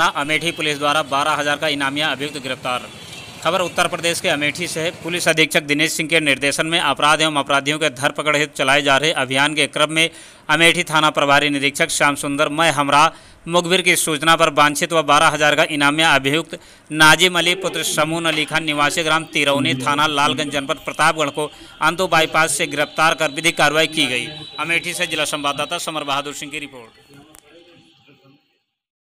Amethi police द्वारा बारह हजार का इनामिया अभियुक्त गिरफ्तार खबर उत्तर प्रदेश के अमेठी से पुलिस अधीक्षक दिनेश सिंह के निर्देशन में अपराध एवं अपराधियों के धरपकड़ हेतु चलाए जा रहे अभियान के क्रम में अमेठी थाना प्रभारी निरीक्षक श्याम सुंदर मय हमरा मुखबिर की सूचना पर वांछित व बारह हजार का इनामिया अभियुक्त नाजिम अली पुत्र समून अली खान निवासी ग्राम तिरौनी थाना लालगंज जनपद प्रतापगढ़ को अंतो बाईपास से गिरफ्तार कर विधिक कार्रवाई की गई अमेठी से जिला संवाददाता समर बहादुर सिंह की रिपोर्ट